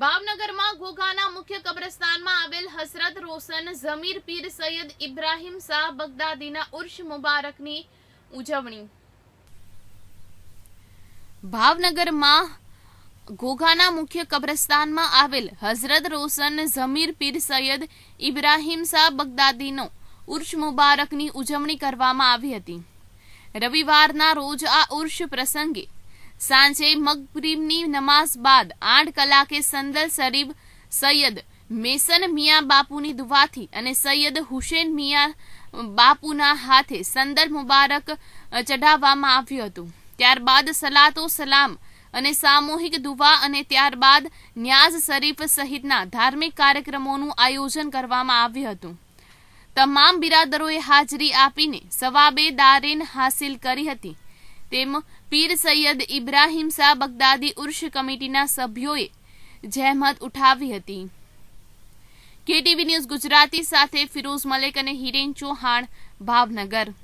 ભાવનગરમાં ઘોઘાના મુખ્ય કબ્રસ્તાનમાં આવેલ હસરત રોશન ઝમીર પીર સૈયદ ઇબ્રાહીમ શાહ બગદાદીના ઉર્ષ મુબારકની ઉજવણી ભાવનગરમાં ઘોઘાના મુખ્ય કબ્રસ્તાનમાં આવેલ હઝરત રોશન ઝમીર પીર સૈયદ ઇબ્રાહીમ શાહ બગદાદીનો ઉર્ષ મુબારકની ઉજવણી કરવામાં આવી હતી રવિવારના રોજ આ ઉર્ષ પ્રસંગે સાંજે મગરીબની નમાઝ બાદ આઠ કલાકે સંદલ શરીફ સૈયદ મેસન મિયા બાપુની દુવાથી અને સૈયદ હુસેન મિયા બાપુના હાથે સંદલ મુબારક ચઢાવવામાં આવ્યું હતું ત્યારબાદ સલાતો સલામ અને સામૂહિક દુવા અને ત્યારબાદ ન્યાઝ શરીફ સહિતના ધાર્મિક કાર્યક્રમોનું આયોજન કરવામાં આવ્યું હતું તમામ બિરાદરોએ હાજરી આપીને સવાબે દારેન હાસિલ કરી હતી તેમ પીર સૈયદ ઇબ્રાહીમ શાહ બગદાદી ઉર્ષ કમિટીના સભ્યોએ જહેમત ઉઠાવી હતી કેટીવી ન્યૂઝ ગુજરાતી સાથે ફિરોઝ મલેક અને હિરેન ચૌહાણ ભાવનગર